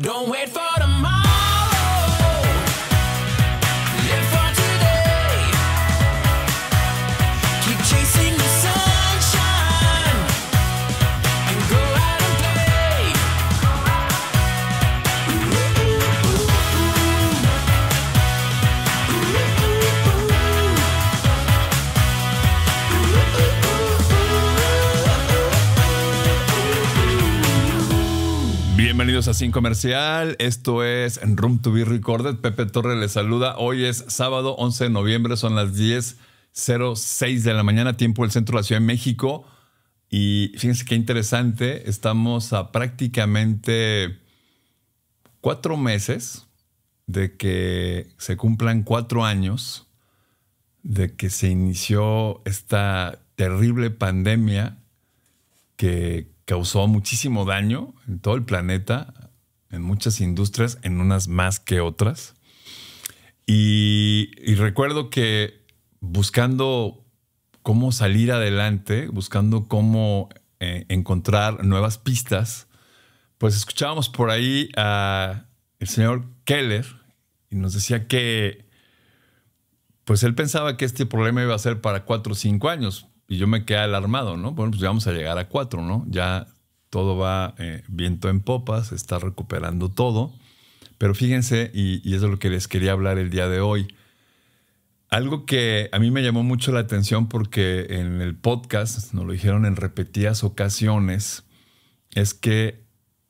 Don't wait for tomorrow. Bienvenidos a Comercial. Esto es Room to be Recorded. Pepe Torre les saluda. Hoy es sábado 11 de noviembre, son las 10.06 de la mañana, tiempo del centro de la Ciudad de México. Y fíjense qué interesante, estamos a prácticamente cuatro meses de que se cumplan cuatro años de que se inició esta terrible pandemia que causó muchísimo daño en todo el planeta, en muchas industrias, en unas más que otras. Y, recuerdo que buscando cómo salir adelante, buscando cómo eh, encontrar nuevas pistas, pues escuchábamos por ahí al señor Keller y nos decía que, pues él pensaba que este problema iba a ser para cuatro o cinco años, y yo me quedé alarmado, ¿no? Bueno, pues vamos a llegar a cuatro, ¿no? Ya todo va eh, viento en popa, se está recuperando todo. Pero fíjense, y, y, eso es lo que les quería hablar el día de hoy. Algo que a mí me llamó mucho la atención porque en el podcast nos lo dijeron en repetidas ocasiones, es que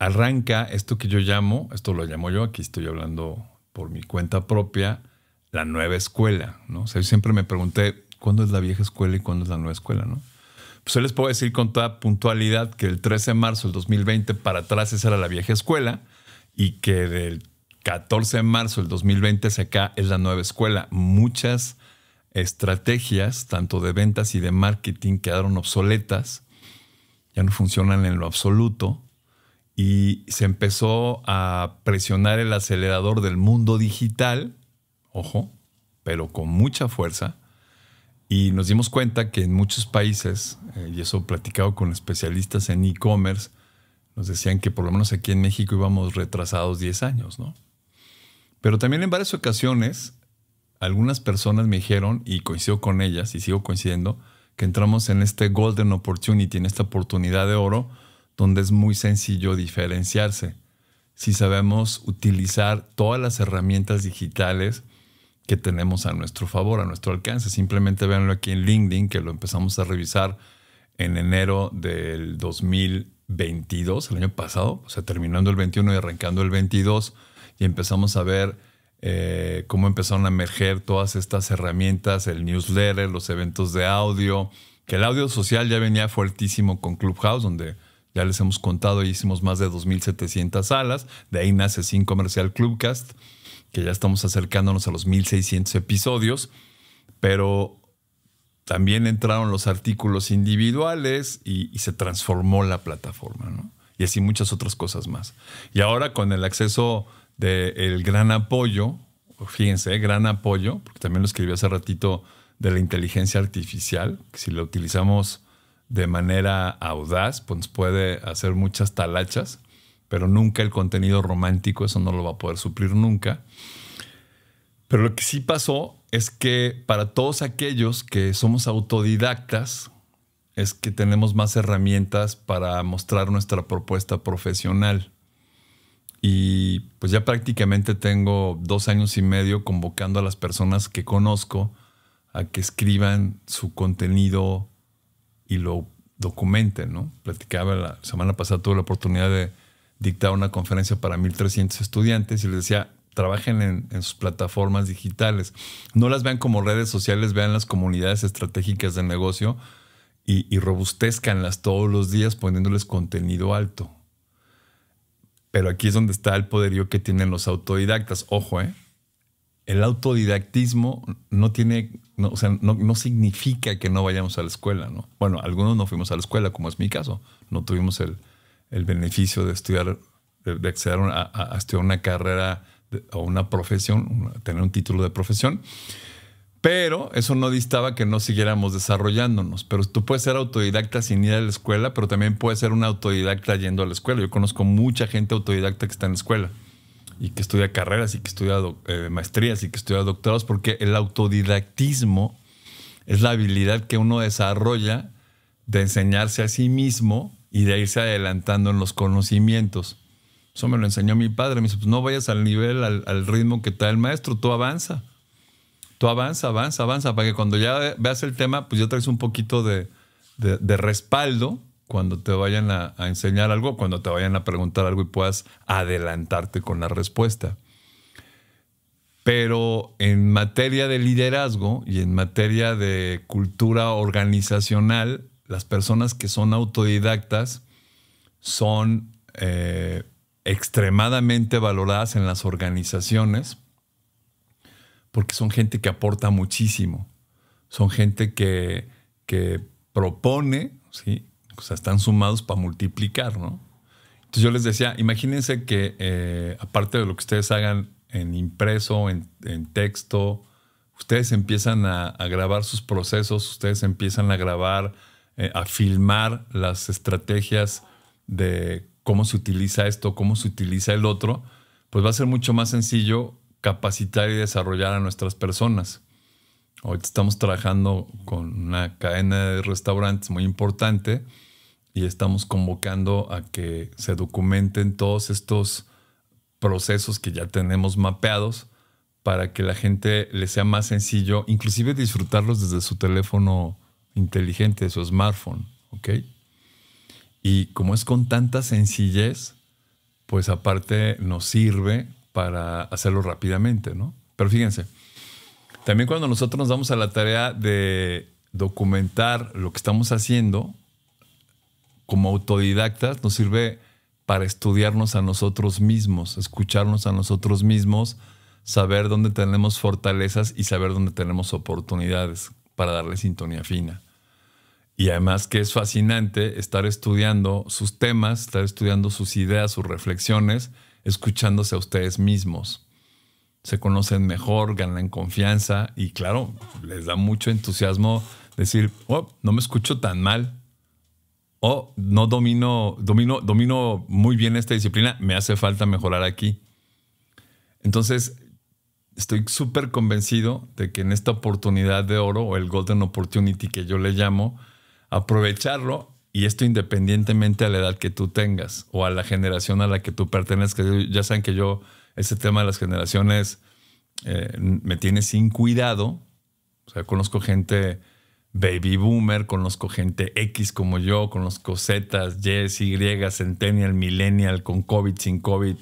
arranca esto que yo llamo, esto lo llamo yo, aquí estoy hablando por mi cuenta propia, la nueva escuela. ¿no? O sea, yo siempre me pregunté, cuándo es la vieja escuela y cuándo es la nueva escuela, ¿no? Pues yo les puedo decir con toda puntualidad que el 13 de marzo del 2020 para atrás esa era la vieja escuela y que del 14 de marzo del 2020 hacia acá es la nueva escuela. Muchas estrategias, tanto de ventas y de marketing, quedaron obsoletas, ya no funcionan en lo absoluto y se empezó a presionar el acelerador del mundo digital, ojo, pero con mucha fuerza, y nos dimos cuenta que en muchos países, eh, y eso platicado con especialistas en e-commerce, nos decían que por lo menos aquí en México íbamos retrasados 10 años, ¿no? Pero también en varias ocasiones, algunas personas me dijeron, y coincido con ellas, y sigo coincidiendo, que entramos en este golden opportunity, en esta oportunidad de oro, donde es muy sencillo diferenciarse. Si sabemos utilizar todas las herramientas digitales, que tenemos a nuestro favor, a nuestro alcance. Simplemente véanlo aquí en LinkedIn, que lo empezamos a revisar en enero del 2022, el año pasado, o sea, terminando el 21 y arrancando el 22, y empezamos a ver eh, cómo empezaron a emerger todas estas herramientas, el newsletter, los eventos de audio, que el audio social ya venía fuertísimo con Clubhouse, donde ya les hemos contado, hicimos más de 2.700 salas, de ahí nace Sin Comercial Clubcast que ya estamos acercándonos a los 1600 episodios, pero también entraron los artículos individuales y, se transformó la plataforma, ¿no? Y así muchas otras cosas más. Y ahora con el acceso del gran apoyo, fíjense, ¿eh? gran apoyo, porque también lo escribí hace ratito de la inteligencia artificial, que si lo utilizamos de manera audaz, pues puede hacer muchas talachas pero nunca el contenido romántico, eso no lo va a poder suplir nunca. Pero lo que sí pasó es que para todos aquellos que somos autodidactas, es que tenemos más herramientas para mostrar nuestra propuesta profesional. Y pues ya prácticamente tengo dos años y medio convocando a las personas que conozco a que escriban su contenido y lo documenten, ¿no? Platicaba la semana pasada, tuve la oportunidad de dictaba una conferencia para 1.300 estudiantes y les decía, trabajen en, sus plataformas digitales. No las vean como redes sociales, vean las comunidades estratégicas del negocio y, robustezcanlas todos los días poniéndoles contenido alto. Pero aquí es donde está el poderío que tienen los autodidactas. Ojo, ¿eh? El autodidactismo no tiene, o sea, no, no significa que no vayamos a la escuela, ¿no? Bueno, algunos no fuimos a la escuela, como es mi caso. No tuvimos el, el beneficio de estudiar, de, acceder a, estudiar una carrera o una profesión, tener un título de profesión. Pero eso no distaba que no siguiéramos desarrollándonos. Pero tú puedes ser autodidacta sin ir a la escuela, pero también puedes ser un autodidacta yendo a la escuela. Yo conozco mucha gente autodidacta que está en la escuela y que estudia carreras y que estudia eh, maestrías y que estudia doctorados, porque el autodidactismo es la habilidad que uno desarrolla de enseñarse a sí mismo y de irse adelantando en los conocimientos. Eso me lo enseñó mi padre. Me dice, pues no vayas al nivel, al, ritmo que está el maestro, tú avanza. Tú avanza, avanza, avanza, para que cuando ya veas el tema, pues ya traes un poquito de, respaldo cuando te vayan a, a, enseñar algo, cuando te vayan a preguntar algo y puedas adelantarte con la respuesta. Pero en materia de liderazgo y en materia de cultura organizacional, las personas que son autodidactas son eh, extremadamente valoradas en las organizaciones porque son gente que aporta muchísimo, son gente que, propone, ¿sí? o sea, están sumados para multiplicar, ¿no? Entonces yo les decía, imagínense que eh, aparte de lo que ustedes hagan en impreso, en, en texto, ustedes empiezan a, grabar sus procesos, ustedes empiezan a grabar eh, a filmar las estrategias de cómo se utiliza esto, cómo se utiliza el otro, pues va a ser mucho más sencillo capacitar y desarrollar a nuestras personas. Hoy estamos trabajando con una cadena de restaurantes muy importante y estamos convocando a que se documenten todos estos procesos que ya tenemos mapeados para que la gente le sea más sencillo, inclusive disfrutarlos desde su teléfono inteligente, su smartphone, ¿ok? Y como es con tanta sencillez, pues aparte nos sirve para hacerlo rápidamente, ¿no? Pero fíjense, también cuando nosotros nos damos a la tarea de documentar lo que estamos haciendo, como autodidactas, nos sirve para estudiarnos a nosotros mismos, escucharnos a nosotros mismos, saber dónde tenemos fortalezas y saber dónde tenemos oportunidades para darle sintonía fina. Y además que es fascinante estar estudiando sus temas, estar estudiando sus ideas, sus reflexiones, escuchándose a ustedes mismos. Se conocen mejor, ganan confianza y claro, les da mucho entusiasmo decir, oh, no me escucho tan mal. Oh, no domino, domino, domino muy bien esta disciplina, me hace falta mejorar aquí. Entonces, estoy súper convencido de que en esta oportunidad de oro o el golden opportunity que yo le llamo, aprovecharlo y esto independientemente a la edad que tú tengas o a la generación a la que tú pertenezcas. Ya saben que yo ese tema de las generaciones eh, me tiene sin cuidado. O sea, conozco gente baby boomer, conozco gente X como yo, conozco Z, Y, Y, centennial, millennial, con COVID, sin COVID.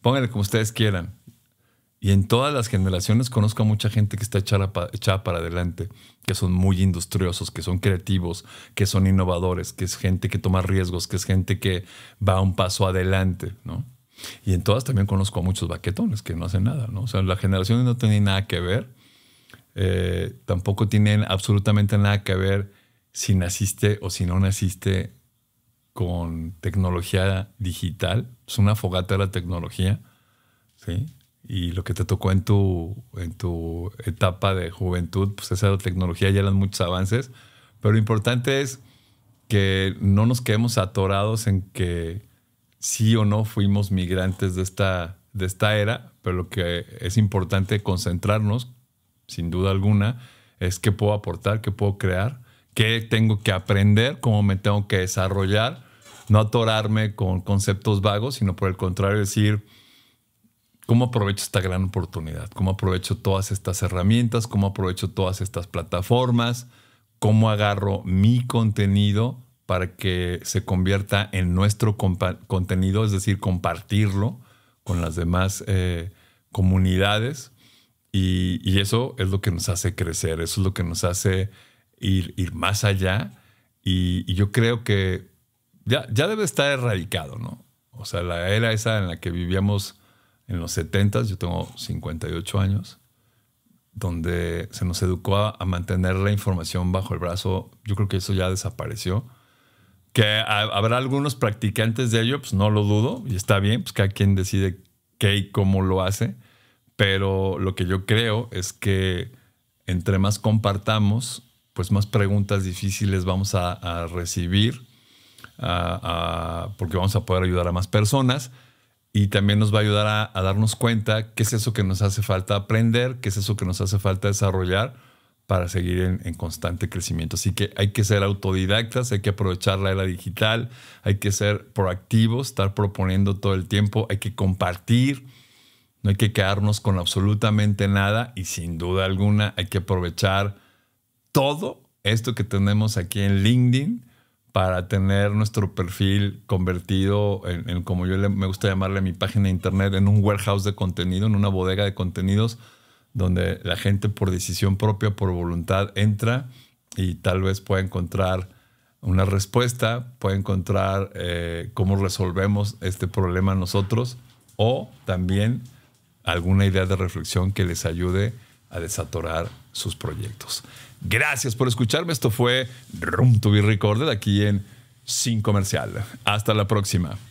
Pónganle como ustedes quieran. Y en todas las generaciones conozco a mucha gente que está echada para, adelante, que son muy industriosos, que son creativos, que son innovadores, que es gente que toma riesgos, que es gente que va un paso adelante, ¿no? Y en todas también conozco a muchos baquetones que no hacen nada, ¿no? O sea, la generación no tienen nada que ver, eh, tampoco tienen absolutamente nada que ver si naciste o si no naciste con tecnología digital, es una fogata de la tecnología, ¿sí? y lo que te tocó en tu, en tu etapa de juventud, pues esa tecnología ya eran muchos avances, pero lo importante es que no nos quedemos atorados en que sí o no fuimos migrantes de esta, de esta era, pero lo que es importante concentrarnos, sin duda alguna, es qué puedo aportar, qué puedo crear, qué tengo que aprender, cómo me tengo que desarrollar, no atorarme con conceptos vagos, sino por el contrario decir, ¿Cómo aprovecho esta gran oportunidad? ¿Cómo aprovecho todas estas herramientas? ¿Cómo aprovecho todas estas plataformas? ¿Cómo agarro mi contenido para que se convierta en nuestro contenido? Es decir, compartirlo con las demás eh, comunidades. Y, eso es lo que nos hace crecer, eso es lo que nos hace ir, más allá. Y, yo creo que ya, ya debe estar erradicado, ¿no? O sea, la era esa en la que vivíamos en los 70, yo tengo 58 años, donde se nos educó a, mantener la información bajo el brazo. Yo creo que eso ya desapareció. Que habrá algunos practicantes de ello, pues no lo dudo, y está bien, pues cada quien decide qué y cómo lo hace, pero lo que yo creo es que entre más compartamos, pues más preguntas difíciles vamos a recibir, porque vamos a poder ayudar a más personas y también nos va a ayudar a, darnos cuenta qué es eso que nos hace falta aprender, qué es eso que nos hace falta desarrollar para seguir en constante crecimiento. Así que hay que ser autodidactas, hay que aprovechar la era digital, hay que ser proactivos, estar proponiendo todo el tiempo, hay que compartir, no hay que quedarnos con absolutamente nada y sin duda alguna hay que aprovechar todo esto que tenemos aquí en LinkedIn para tener nuestro perfil convertido en, como yo me gusta llamarle mi página de internet, en un warehouse de contenido, en una bodega de contenidos, donde la gente por decisión propia, por voluntad, entra y tal vez pueda encontrar una respuesta, puede encontrar eh, cómo resolvemos este problema nosotros o también alguna idea de reflexión que les ayude a desatorar sus proyectos. Gracias por escucharme. Esto fue Room to be Recorded aquí en Sin Comercial. Hasta la próxima.